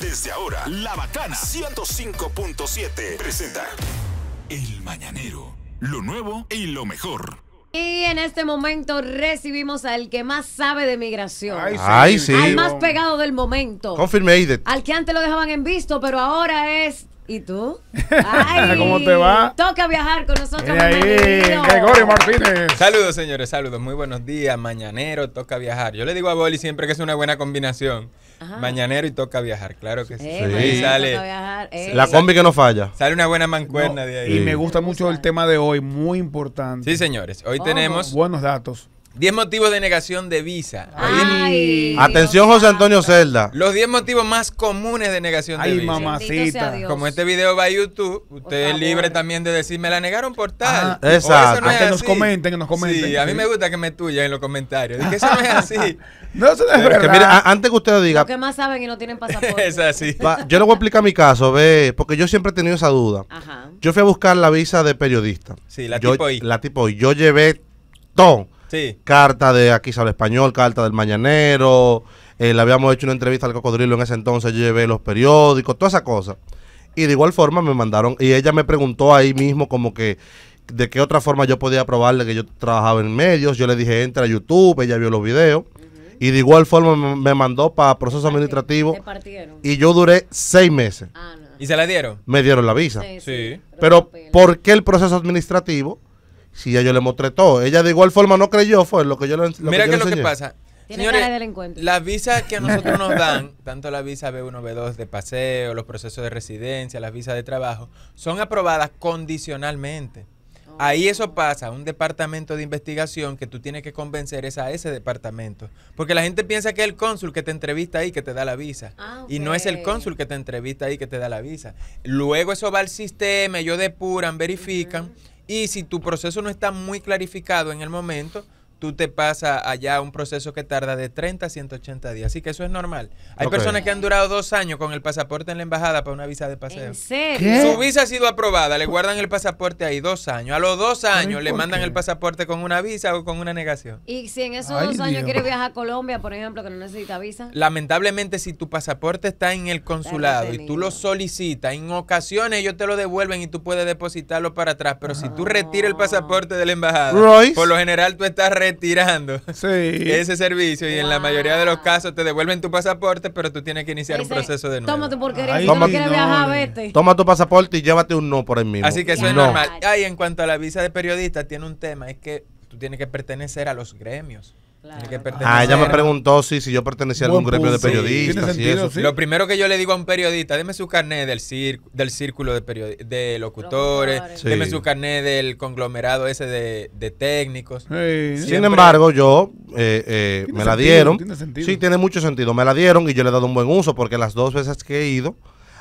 Desde ahora, La Bacana 105.7 presenta El Mañanero, lo nuevo y lo mejor. Y en este momento recibimos al que más sabe de migración. Ay, sí. Al más pegado del momento. Confirmated. Al que antes lo dejaban en visto, pero ahora es ¿Y tú? ¿Cómo te va? Toca viajar con nosotros. Ahí, Gregorio Martínez. Saludos, señores, saludos. Muy buenos días, mañanero, toca viajar. Yo le digo a Boli siempre que es una buena combinación mañanero y toca viajar, claro que sí. Sale, La combi que no falla. Sale una buena mancuerna de ahí. Y me gusta mucho el tema de hoy, muy importante. Sí, señores, hoy tenemos... Buenos datos. 10 motivos de negación de visa. Atención, José Antonio Celda. Los 10 motivos más comunes de negación de visa. Ay, mamacita. Como este video va a YouTube, usted es libre también de decir, me la negaron por tal. Ah, exacto. No que nos comenten, que nos comenten. Sí, a mí me gusta que me tuyan en los comentarios. Que eso no es así. no, eso no es verdad. Que, mire, antes que usted lo diga. ¿Qué más saben y no tienen pasaporte. es así. yo le voy a explicar mi caso, ve, porque yo siempre he tenido esa duda. Ajá. Yo fui a buscar la visa de periodista. Sí, la tipo I. La tipo I. Yo llevé todo Carta de Aquí sale español, carta del Mañanero. Eh, le habíamos hecho una entrevista al cocodrilo en ese entonces, yo llevé los periódicos, toda esa cosa. Y de igual forma me mandaron, y ella me preguntó ahí mismo como que de qué otra forma yo podía probarle que yo trabajaba en medios. Yo le dije, entra a YouTube, ella vio los videos. Y de igual forma me, mandó para proceso administrativo. Y yo duré seis meses. Ah, ¿Y se la dieron? Me dieron la visa. Sí. Pero, Pero ¿por qué el proceso administrativo? Si ya yo le mostré todo. Ella de igual forma no creyó, fue lo que yo le Mira qué es lo que pasa. Señores, las visas que a nosotros nos dan, tanto la visa B1, B2 de paseo, los procesos de residencia, las visas de trabajo, son aprobadas condicionalmente. Ahí eso pasa, un departamento de investigación que tú tienes que convencer es a ese departamento. Porque la gente piensa que es el cónsul que te entrevista ahí que te da la visa. Ah, y no es el cónsul que te entrevista ahí que te da la visa. Luego eso va al sistema, ellos depuran, verifican. Y si tu proceso no está muy clarificado en el momento, tú te pasas allá un proceso que tarda de 30 a 180 días. Así que eso es normal. Hay personas que han durado dos años con el pasaporte en la embajada para una visa de paseo. ¿En serio? Su visa ha sido aprobada, le guardan el pasaporte ahí dos años. A los dos años le mandan el pasaporte con una visa o con una negación. ¿Y si en esos dos años quieres viajar a Colombia, por ejemplo, que no necesita visa? Lamentablemente, si tu pasaporte está en el consulado y tú lo solicitas, en ocasiones ellos te lo devuelven y tú puedes depositarlo para atrás. Pero si tú retiras el pasaporte de la embajada, por lo general tú estás tirando ese servicio y en la mayoría de los casos te devuelven tu pasaporte, pero tú tienes que iniciar un proceso de nuevo. Toma tu no Toma tu pasaporte y llévate un no por el mismo. Así que eso es normal. y en cuanto a la visa de periodista, tiene un tema, es que tú tienes que pertenecer a los gremios. Ah, ah, ella me preguntó si, si yo pertenecía a algún gremio de periodistas. Lo primero que yo le digo a un periodista, deme su carnet del, del círculo de, de locutores, deme su carnet del conglomerado ese de, técnicos. Sin embargo, yo eh, eh, me la dieron. sí, tiene mucho sentido. Me la dieron y yo le he dado un buen uso porque las dos veces que he ido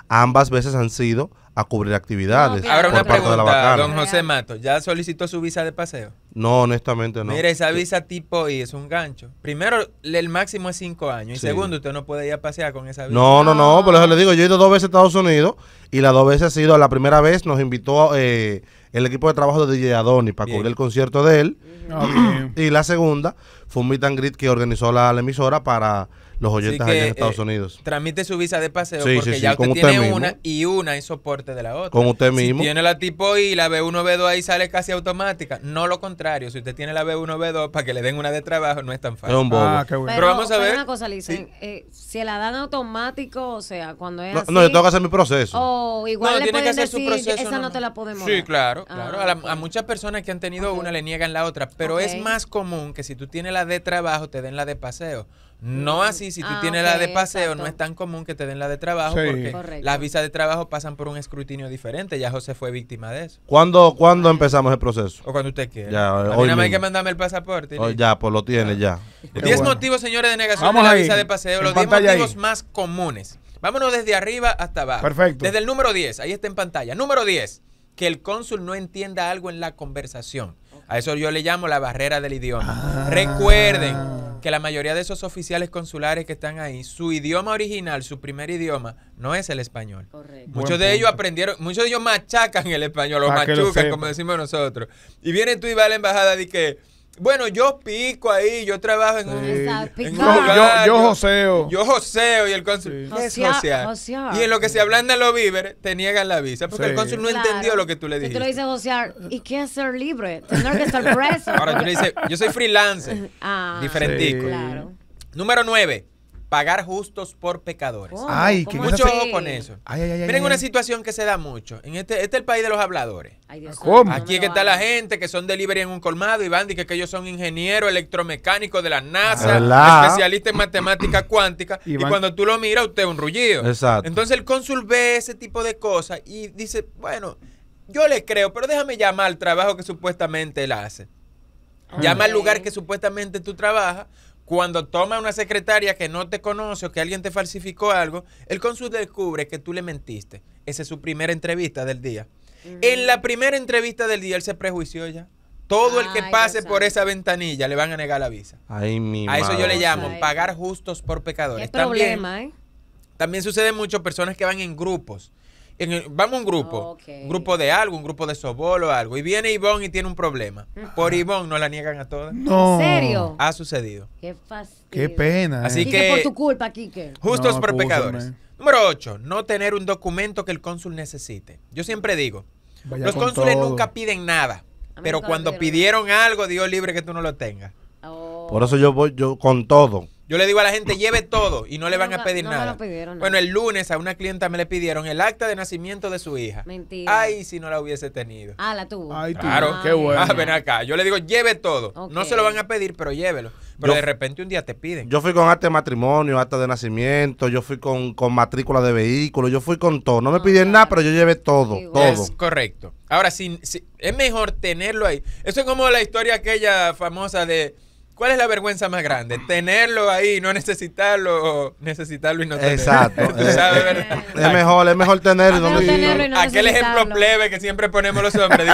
Ambas veces han sido a cubrir actividades. Ahora una pregunta, don José Mato, ¿ya solicitó su visa de paseo? No, honestamente no. Mira, esa visa tipo y es un gancho. Primero, el máximo es cinco años. Y segundo, usted no puede ir a pasear con esa visa. No, no, no, por eso le ah. digo, yo he ido dos veces a Estados Unidos y las dos veces ha sido, la primera vez nos invitó eh, el equipo de trabajo de DJ Adoni para cubrir el concierto de él. Ah, y la segunda fue un meet and greet que organizó la emisora para los oyentes en Estados eh, Unidos. transmite su visa de paseo porque ya usted tiene una y una en soporte de la otra. Como usted mismo. tiene la tipo I, la B1, B2 ahí sale casi automática. No lo contrario, si usted tiene la B1, B2 para que le den una de trabajo no es tan fácil. Ah, pero, vamos a ver. Una cosa, eh, si la dan automático, o sea, cuando es no, yo tengo que hacer mi proceso. O igual le decir, su proceso, esa no, te la podemos Sí, claro, ah, claro. A, muchas personas que han tenido una le niegan la otra, pero es más común que si tú tienes la de trabajo te den la de paseo. No mm. así, si tú ah, tienes la de paseo, no es tan común que te den la de trabajo, porque las visas de trabajo pasan por un escrutinio diferente. Ya José fue víctima de eso. ¿Cuándo, empezamos el proceso? O cuando usted quiera. Ya, hoy A hay que mandarme el pasaporte. Oh, ya, pues lo tiene ya. 10 motivos, señores, de negación de la visa de paseo. Los diez motivos más comunes. Vámonos desde arriba hasta abajo. Perfecto. Desde el número 10, ahí está en pantalla. Número 10, que el cónsul no entienda algo en la conversación. A eso yo le llamo la barrera del idioma. Ah. Recuerden, que la mayoría de esos oficiales consulares que están ahí, su idioma original, su primer idioma, no es el español. Muchos de ellos aprendieron, muchos de ellos machacan el español, o machucan, como decimos nosotros. Y vienen tú y vas a la embajada y que bueno, yo pico ahí, yo trabajo en un, yo, joseo. Yo joseo y el cónsul. ¿Qué es josear? Y en lo que se de los víveres, te niegan la visa porque el cónsul no entendió lo que tú le dijiste. Y tú le dices josear, ¿y qué hacer libre? Tener que estar preso. Ahora tú le dices, yo soy freelancer. ah, diferentico. Claro. Número 9 pagar justos por pecadores. ay, que mucho ojo con eso. Miren una situación que se da mucho. En este, este es el país de los habladores. Ah, Aquí que está la gente que son delivery en un colmado y van y que, ellos son ingenieros electromecánicos de la NASA, ah, especialistas en matemática cuántica y, cuando tú lo miras usted es un rullido. Exacto. Entonces el cónsul ve ese tipo de cosas y dice, bueno, yo le creo, pero déjame llamar al trabajo que supuestamente él hace. Ah. Llama al lugar que supuestamente tú trabajas cuando toma una secretaria que no te conoce o que alguien te falsificó algo, el cónsul descubre que tú le mentiste. Esa es su primera entrevista del día. En mm. la primera entrevista del día él se prejuició ya. Todo el que pase por esa ventanilla le van a negar la visa. a eso yo le llamo pagar justos por pecadores. Es problema, ¿eh? También sucede mucho personas que van en grupos vamos a un grupo, un grupo de algo, un grupo de sobol o algo, y viene Ivonne y tiene un problema. Por Ivonne no la niegan a todas. ¿En serio? Ha sucedido. Qué pena. Eh. Así que, por tu culpa, Kike. Justos por pecadores. Número 8, no tener un documento que el cónsul necesite. Yo siempre digo, los cónsules nunca piden nada, pero cuando pidieron algo, Dios libre que tú no lo tengas. Oh. Por eso yo voy yo con todo, yo le digo a la gente, lleve todo y no le van a pedir nada. Bueno, el lunes a una clienta me le pidieron el acta de nacimiento de su hija. Mentira. Ay, si no la hubiese tenido. Ah, la tuvo. Ay, claro, qué ah, bueno. Ah, ven acá. Yo le digo, lleve todo. No se lo van a pedir, pero llévelo. Pero de repente un día te piden. Yo fui con acta de matrimonio, acta de nacimiento, yo fui con, con matrícula de vehículo, yo fui con todo. No me ah, pidieron nada, pero yo llevé todo, todo. Es correcto. Ahora, si, es mejor tenerlo ahí. Eso es como la historia aquella famosa de ¿Cuál es la vergüenza más grande? ¿Tenerlo ahí, no necesitarlo necesitarlo y no tenerlo? Exacto. es, mejor, es mejor tenerlo, no Aquel ejemplo plebe que siempre ponemos los hombres.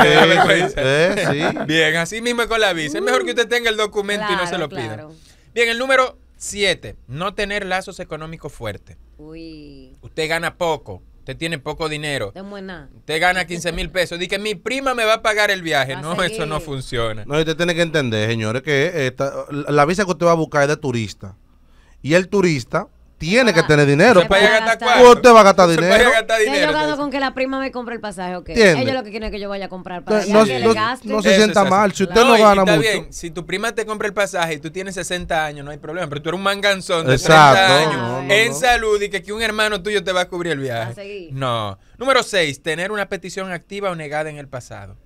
Bien, así mismo con la visa. Es mejor que usted tenga el documento y no se lo pida. Bien, el número siete. No tener lazos económicos fuertes. Uy. Usted gana poco tiene poco dinero, te gana 15 mil pesos, dice que mi prima me va a pagar el viaje. no, eso no funciona. No, usted tiene que entender, señores, que la visa que usted va a buscar es de turista. Y el turista tiene que tener dinero. Usted va a gastar dinero. Yo he con que la prima me compre el pasaje, ok. Ellos lo que quieren es que yo vaya a comprar no, No se sienta mal, si usted no gana mucho. bien, si tu prima te compra el pasaje y tú tienes 60 años, no hay problema, pero tú eres un manganzón de 30 años en salud y que aquí un hermano tuyo te va a cubrir el viaje. No. Número 6, tener una petición activa o negada en el pasado.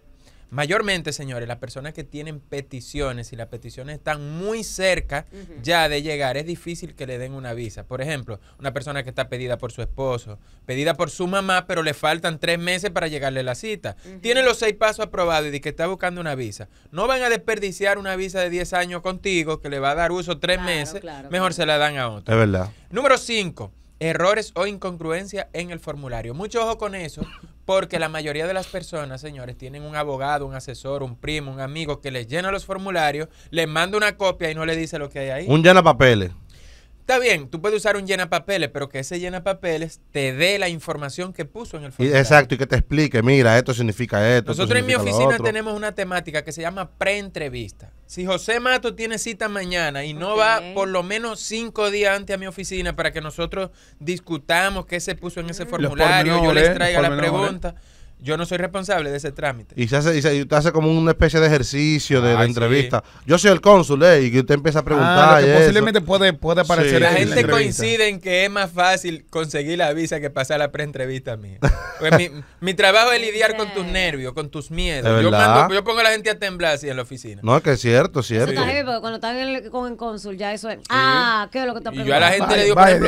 Mayormente, señores, las personas que tienen peticiones, y las peticiones están muy cerca ya de llegar, es difícil que le den una visa. Por ejemplo, una persona que está pedida por su esposo, pedida por su mamá, pero le faltan tres meses para llegarle la cita. Tiene los seis pasos aprobados y que está buscando una visa. No van a desperdiciar una visa de 10 años contigo que le va a dar uso tres meses. Mejor se la dan a otro. Es verdad. Número cinco errores o incongruencia en el formulario. Mucho ojo con eso, porque la mayoría de las personas, señores, tienen un abogado, un asesor, un primo, un amigo que les llena los formularios, les manda una copia y no le dice lo que hay ahí. Un llena papeles. Está bien, tú puedes usar un llena papeles, pero que ese llena papeles te dé la información que puso en el formulario. Exacto, y que te explique, mira, esto significa esto. Nosotros en mi oficina tenemos una temática que se llama preentrevista. Si José Mato tiene cita mañana y no va por lo menos cinco días antes a mi oficina para que nosotros discutamos qué se puso en ese mm. formulario, yo les traiga la pregunta. Yo no soy responsable de ese trámite. Y se hace, usted hace como una especie de ejercicio de, ah, entrevista. Yo soy el cónsul, ¿eh? Y usted empieza a ah, preguntar. posiblemente Puede, puede aparecer. la gente coincide en que es más fácil conseguir la visa que pasar la preentrevista mía. mi, mi, trabajo es lidiar con tus nervios, con tus miedos. Yo, yo, pongo a la gente a temblar así en la oficina. No, que es cierto, es cierto. Está cuando están con el cónsul, ya eso es. Ah, ¿qué es lo que está preguntando? yo a la gente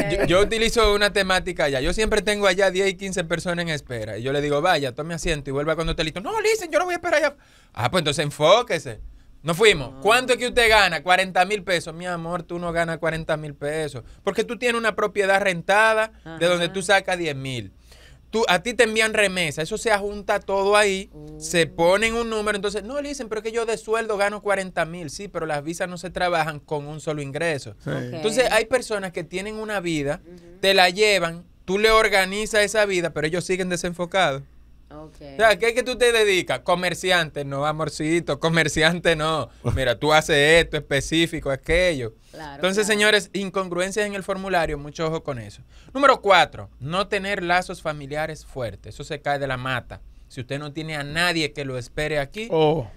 le digo, Yo, utilizo una temática allá. Yo siempre tengo allá 10 y 15 personas en espera. Y yo le digo, digo, vaya, tome asiento y vuelva cuando esté listo. No, listen, yo no voy a esperar ya. Ah, pues entonces enfóquese. Nos fuimos. Ah. ¿Cuánto es que usted gana? 40 mil pesos. Mi amor, tú no ganas 40 mil pesos. Porque tú tienes una propiedad rentada de donde tú sacas 10 mil. Tú, a ti te envían remesa, eso se junta todo ahí, se oh. en un número, entonces, no, le pero es que yo de sueldo gano 40 mil, sí, pero las visas no se trabajan con un solo ingreso. Entonces, hay personas que tienen una vida, te la llevan tú le organizas esa vida, pero ellos siguen desenfocados. Okay. O sea, ¿qué es que tú te dedicas? Comerciante, no, amorcito, comerciante, no. Mira, tú haces esto específico, aquello. Claro, Entonces, señores, incongruencias en el formulario, mucho ojo con eso. Número cuatro, no tener lazos familiares fuertes. Eso se cae de la mata. Si usted no tiene a nadie que lo espere aquí, oh.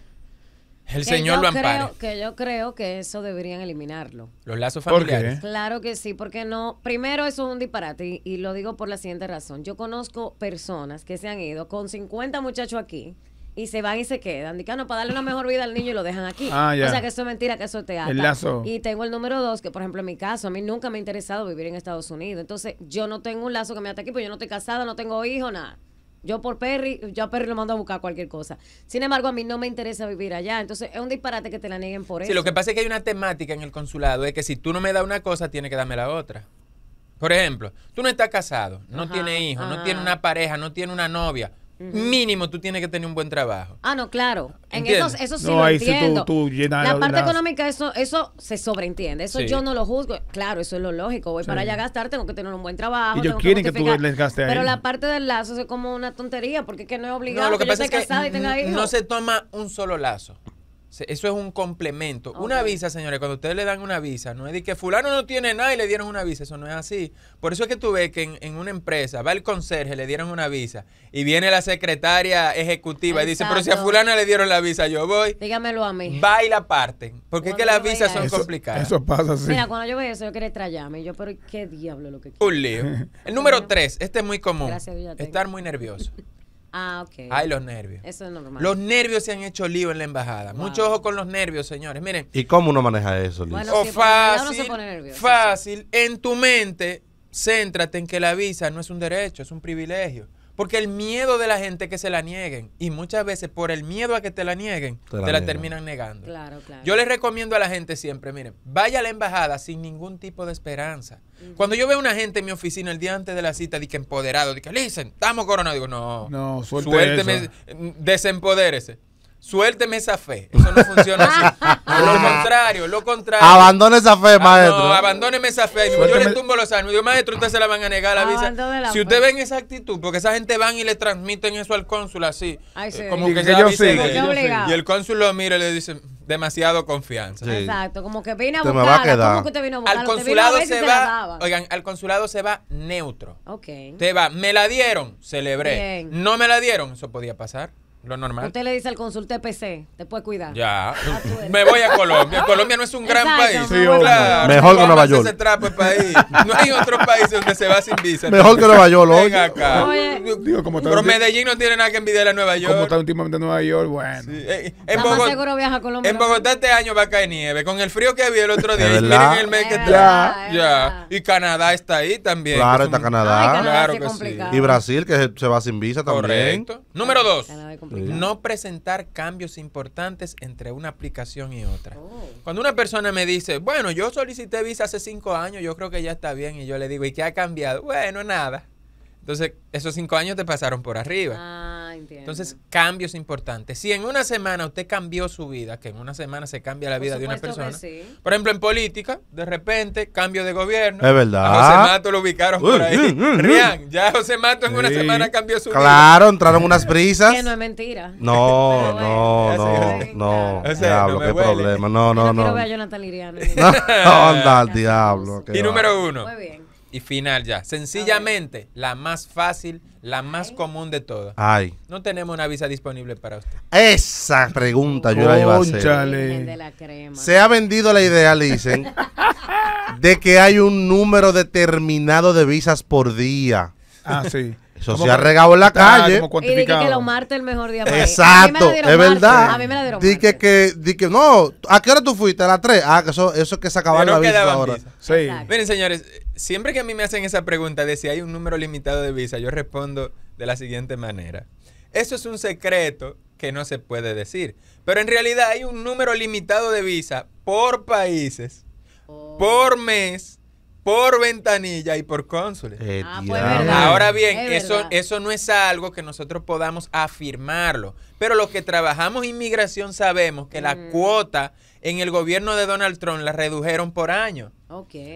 El Señor lo que yo creo que eso deberían eliminarlo. Los lazos familiares. Claro que sí, porque no. Primero, eso es un disparate y, lo digo por la siguiente razón. Yo conozco personas que se han ido con 50 muchachos aquí y se van y se quedan. Dicen, ah, no, para darle una mejor vida al niño y lo dejan aquí. Ah, o sea, que eso es mentira, que eso te teatro. Y tengo el número dos, que por ejemplo en mi caso, a mí nunca me ha interesado vivir en Estados Unidos. Entonces, yo no tengo un lazo que me ata aquí, porque yo no estoy casada, no tengo hijos, nada. Yo por Perry, yo a Perry lo mando a buscar cualquier cosa. Sin embargo, a mí no me interesa vivir allá. Entonces, es un disparate que te la nieguen por eso. Sí, lo que pasa es que hay una temática en el consulado, es que si tú no me das una cosa, tienes que darme la otra. Por ejemplo, tú no estás casado, no tienes hijos, no tienes una pareja, no tienes una novia. Mínimo tú tienes que tener un buen trabajo. Ah, no, claro. En eso, sí lo entiendo. la parte económica, eso, eso se sobreentiende. Eso yo no lo juzgo. Claro, eso es lo lógico. Voy para allá a gastar, tengo que tener un buen trabajo. Y ellos quieren que, tú les Pero la parte del lazo es como una tontería, porque es que no es obligado no, que, pasa casada y hijos. No se toma un solo lazo. Eso es un complemento. Una visa, señores, cuando ustedes le dan una visa, no es de que fulano no tiene nada y le dieron una visa, eso no es así. Por eso es que tú ves que en, una empresa va el conserje, le dieron una visa y viene la secretaria ejecutiva y dice, pero si a fulano le dieron la visa, yo voy. Dígamelo a mí. Va y la parten, porque es que las visas son complicadas. Eso pasa así. Mira, cuando yo veo eso, yo quería y Yo, pero ¿qué diablo lo que quiero? Un lío. El número tres, este es muy común. Estar muy nervioso. Ah, ok. Ay, los nervios. Eso es normal. Los nervios se han hecho lío en la embajada. Mucho ojo con los nervios, señores. Miren. ¿Y cómo uno maneja eso, oh, fácil, se fácil. En tu mente, céntrate en que la visa no es un derecho, es un privilegio. Porque el miedo de la gente que se la nieguen. Y muchas veces por el miedo a que te la nieguen, te la, terminan negando. Yo les recomiendo a la gente siempre, miren, vaya a la embajada sin ningún tipo de esperanza. Cuando yo veo a una gente en mi oficina el día antes de la cita, empoderado, di listen, estamos coronados. Digo, no, no suélteme, mm, desempodérese. Suélteme esa fe. Eso no funciona así. No, lo contrario, lo contrario. Abandone esa fe, ah, maestro. no, abandóneme esa fe. si Yo le tumbo los años. Digo, maestro, usted se la van a negar la visa. si usted ven esa actitud, porque esa gente van y le transmiten eso al cónsul así. Eh, como que, yo Y el cónsul lo mira y le dice, demasiado confianza. Exacto, como que vino a buscar. como que usted vino a buscar? Al consulado se, va, oigan, al consulado se va neutro. Ok. Te va, me la dieron, celebré. No me la dieron, eso podía pasar. Lo normal. Usted le dice al consulte PC, te puede cuidar. Ya. Ah, me voy a Colombia. Colombia no es un gran país. claro. Mejor que Nueva York. el país. No hay otro país donde se va sin visa. Mejor que Nueva York. Venga acá. Pero Medellín no tiene nada que envidiar a Nueva York. Como está últimamente Nueva York, bueno. Eh, en, Bogotá, viaja Colombia. En Bogotá este año va a caer nieve. Con el frío que había el otro día. Y miren el mes que Ya. Y Canadá está ahí también. Claro, está Canadá. Y Brasil, que se va sin visa también. Correcto. Número dos no presentar cambios importantes entre una aplicación y otra. Oh. Cuando una persona me dice, bueno, yo solicité visa hace cinco años, yo creo que ya está bien, y yo le digo, ¿y qué ha cambiado? Bueno, nada. Entonces, esos cinco años te pasaron por arriba. Ah, entiendo. Entonces, cambios importantes. Si en una semana usted cambió su vida, que en una semana se cambia la vida de una persona. Por ejemplo, en política, de repente, cambio de gobierno. Es verdad. A José Mato lo ubicaron por ahí. ya José Mato en una semana cambió su vida. Claro, entraron unas brisas. Que no es mentira. No, no, no, no. qué problema. No, no, no. No quiero ver a Jonathan Liriano. No, anda al diablo. Y número uno. Muy bien y final ya. Sencillamente, la más fácil, la más común de todas. Ay. No tenemos una visa disponible para usted. Esa pregunta yo la iba a hacer. Se ha vendido la idea, dicen, de que hay un número determinado de visas por día. Ah, sí. Eso se ha regado en la calle. Y dije que lo martes el mejor día para Exacto, es verdad. A mí me la Dije que, no, ¿a qué hora tú fuiste? A las 3. Ah, eso, eso es que se acabó la visa Miren, señores, siempre que a mí me hacen esa pregunta de si hay un número limitado de visa, yo respondo de la siguiente manera. Eso es un secreto que no se puede decir. Pero en realidad hay un número limitado de visa por países, por mes por ventanilla y por cónsules. Eh, ah, pues, ahora bien, eso, eso no es algo que nosotros podamos afirmarlo, pero los que trabajamos inmigración sabemos que la mm. cuota en el gobierno de Donald Trump la redujeron por año.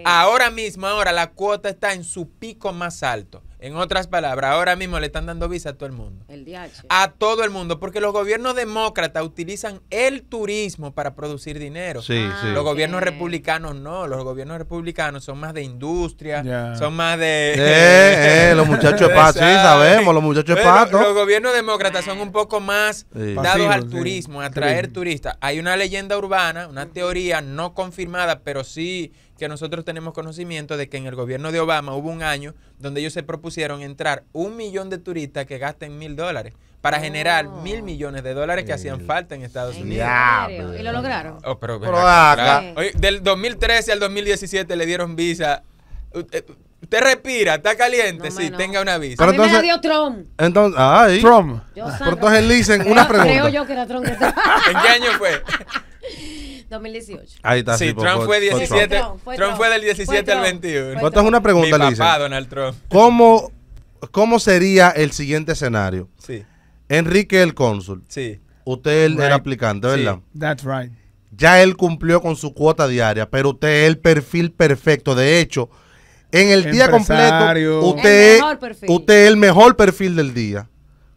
Ahora mismo, ahora la cuota está en su pico más alto. En otras palabras, ahora mismo le están dando visa a todo el mundo. El DH. A todo el mundo, porque los gobiernos demócratas utilizan el turismo para producir dinero. Sí, ah, sí. Los gobiernos republicanos no, los gobiernos republicanos son más de industria, son más de... Eh, eh, los muchachos de pato, sí, sabemos, los muchachos de pato. Los, gobiernos demócratas son un poco más dados al turismo, a atraer turistas. Hay una leyenda urbana, una teoría no confirmada, pero sí que nosotros tenemos conocimiento de que en el gobierno de Obama hubo un año donde ellos se propusieron entrar un millón de turistas que gasten mil dólares para generar oh. mil millones de dólares que hacían falta en Estados Unidos. ¿Y lo lograron? Oh, pero, del 2013 al 2017 le dieron visa. Eh, usted respira, está caliente, sí, tenga una visa. Pero me dio Trump. Entonces, ay. Trump. Por entonces le dicen una pregunta. Creo yo que era Trump. ¿En qué año fue? 2018. Ahí está. Sí, Trump fue 17. fue del 17 al 21. Esta es una pregunta, Mi ¿Cómo, ¿Cómo sería el siguiente escenario? Sí. Enrique el cónsul. Sí. Usted right. era aplicante, ¿verdad? That's right. Ya él cumplió con su cuota diaria, pero usted es el perfil perfecto. De hecho, en el día completo, usted, usted es el mejor perfil del día.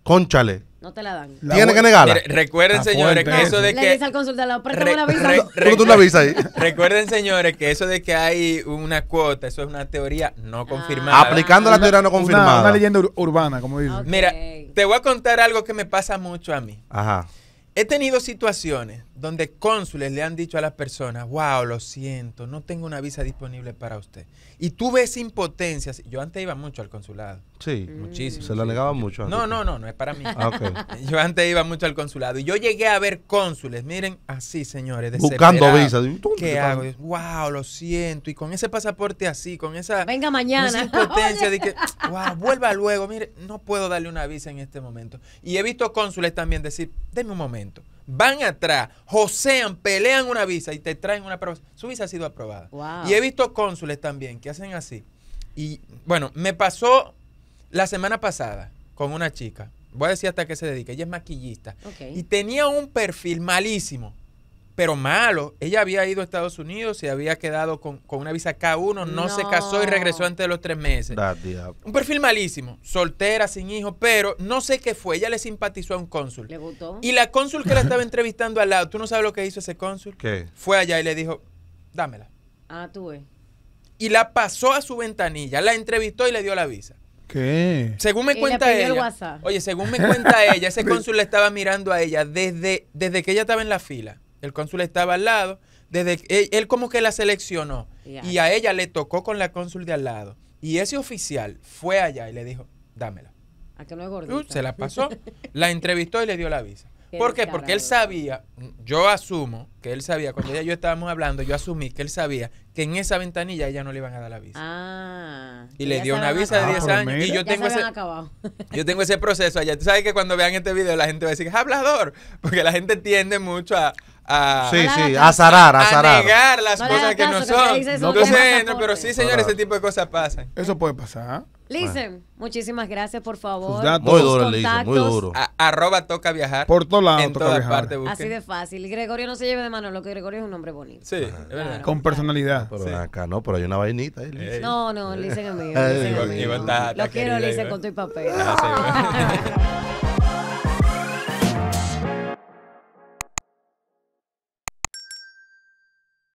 Conchale. No te la dan. Tiene que negarla. recuerden, señores, que eso de que. Le dice al consultado, préstame una visa. visa ahí. recuerden, señores, que eso de que hay una cuota, eso es una teoría no ah. confirmada. Aplicando la teoría no confirmada. Una, una leyenda urbana, como dicen. Mira, te voy a contar algo que me pasa mucho a mí. Ajá. He tenido situaciones donde cónsules le han dicho a las personas, wow, lo siento, no tengo una visa disponible para usted. Y tú ves impotencias. Yo antes iba mucho al consulado. Sí. Mm. Muchísimo. Se lo negaban mucho. No, no, no, no es para mí. Ah, yo antes iba mucho al consulado. Y yo llegué a ver cónsules, miren, así señores. Buscando visas. ¿Qué hago? wow, lo siento. Y con ese pasaporte así, con esa... Venga mañana. impotencia de que, wow, vuelva luego. Mire, no puedo darle una visa en este momento. Y he visto cónsules también decir, denme un momento Van atrás, josean, pelean una visa y te traen una prueba. Su visa ha sido aprobada. Y he visto cónsules también que hacen así. Y bueno, me pasó la semana pasada con una chica. Voy a decir hasta qué se dedica. Ella es maquillista. Y tenía un perfil malísimo pero malo. Ella había ido a Estados Unidos, y había quedado con, una visa K1, no, se casó y regresó antes de los tres meses. Un perfil malísimo, soltera, sin hijos, pero no sé qué fue. Ella le simpatizó a un cónsul. ¿Le gustó? Y la cónsul que la estaba entrevistando al lado, ¿tú no sabes lo que hizo ese cónsul? ¿Qué? Fue allá y le dijo, dámela. Ah, tú ves. Y la pasó a su ventanilla, la entrevistó y le dio la visa. ¿Qué? Según me cuenta ella. oye, según me cuenta ella, ese cónsul le estaba mirando a ella desde, desde que ella estaba en la fila. El cónsul estaba al lado. Desde él, como que la seleccionó. Y a ella le tocó con la cónsul de al lado. Y ese oficial fue allá y le dijo, dámela. ¿A se la pasó, la entrevistó y le dio la visa. ¿Por qué? Porque él sabía, yo asumo que él sabía, cuando ella y yo estábamos hablando, yo asumí que él sabía que en esa ventanilla ella no le iban a dar la visa. Ah. Y le dio una visa de 10 ah, años. Y yo tengo, ese, yo tengo ese proceso allá. Tú sabes que cuando vean este video la gente va a decir, hablador, porque la gente tiende mucho a... a sí, sí, a zarar, a zarar. A negar las cosas que no son. pero sí, señores, ese tipo de cosas pasan. Eso puede pasar. Listen, muchísimas gracias, por favor. muy duro, Listen, muy duro. arroba toca viajar. Por todos lados, toca viajar. Así de fácil. Gregorio no se lleve de mano, lo que Gregorio es un hombre bonito. Sí, es verdad. Con personalidad. Pero acá no, pero hay una vainita ahí. No, no, Listen es mío. Lo quiero, Listen, con tu papel. Ah,